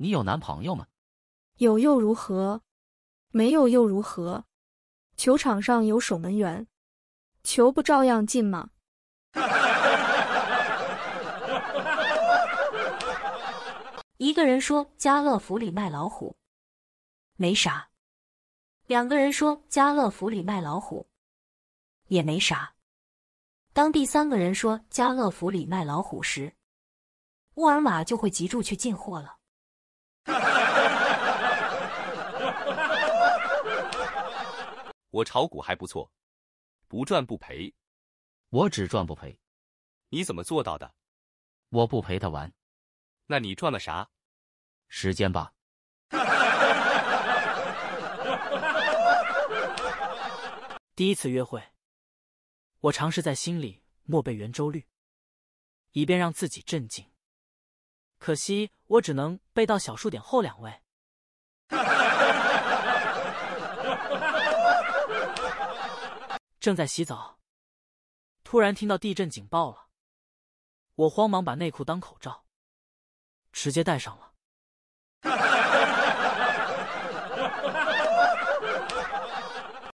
你有男朋友吗？有又如何？没有又如何？球场上有守门员，球不照样进吗？一个人说家乐福里卖老虎，没啥；两个人说家乐福里卖老虎，也没啥。当第三个人说家乐福里卖老虎时，沃尔玛就会急住去进货了。我炒股还不错，不赚不赔，我只赚不赔。你怎么做到的？我不陪他玩。那你赚了啥？时间吧。第一次约会，我尝试在心里默背圆周率，以便让自己镇静。可惜我只能背到小数点后两位。正在洗澡，突然听到地震警报了，我慌忙把内裤当口罩，直接戴上了。